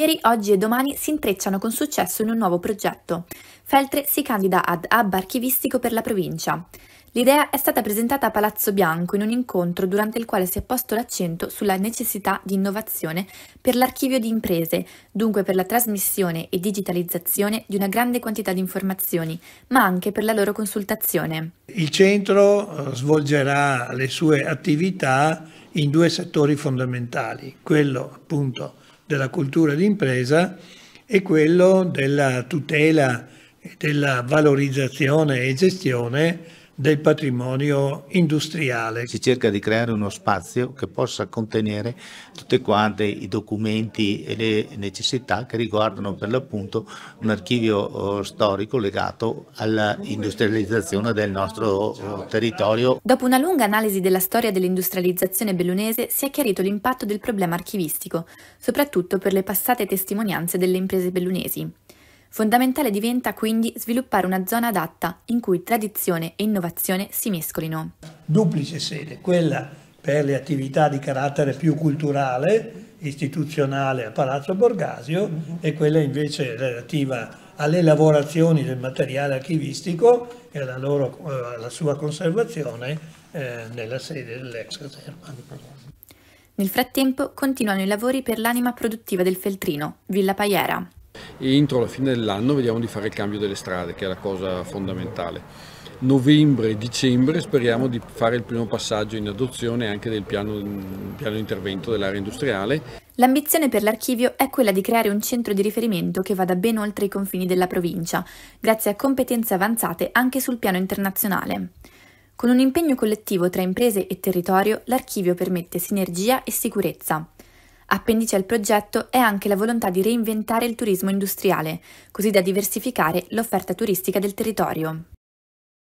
Ieri, oggi e domani si intrecciano con successo in un nuovo progetto. Feltre si candida ad hub archivistico per la provincia. L'idea è stata presentata a Palazzo Bianco in un incontro durante il quale si è posto l'accento sulla necessità di innovazione per l'archivio di imprese, dunque per la trasmissione e digitalizzazione di una grande quantità di informazioni, ma anche per la loro consultazione. Il centro eh, svolgerà le sue attività in due settori fondamentali, quello appunto della cultura d'impresa e quello della tutela, della valorizzazione e gestione del patrimonio industriale. Si cerca di creare uno spazio che possa contenere tutti quanti i documenti e le necessità che riguardano per l'appunto un archivio oh, storico legato all'industrializzazione del nostro oh, territorio. Dopo una lunga analisi della storia dell'industrializzazione bellunese si è chiarito l'impatto del problema archivistico, soprattutto per le passate testimonianze delle imprese bellunesi. Fondamentale diventa quindi sviluppare una zona adatta in cui tradizione e innovazione si mescolino. Duplice sede, quella per le attività di carattere più culturale, istituzionale a Palazzo Borgasio mm-hmm. e quella invece relativa alle lavorazioni del materiale archivistico e alla, loro, eh, alla sua conservazione eh, nella sede dell'ex caserma di Palermo. Nel frattempo continuano i lavori per l'anima produttiva del Feltrino, Villa Paiera entro la fine dell'anno vediamo di fare il cambio delle strade, che è la cosa fondamentale. Novembre e dicembre speriamo di fare il primo passaggio in adozione anche del piano, piano intervento dell'area industriale. L'ambizione per l'archivio è quella di creare un centro di riferimento che vada ben oltre i confini della provincia, grazie a competenze avanzate anche sul piano internazionale. Con un impegno collettivo tra imprese e territorio, l'archivio permette sinergia e sicurezza. Appendice al progetto è anche la volontà di reinventare il turismo industriale, così da diversificare l'offerta turistica del territorio.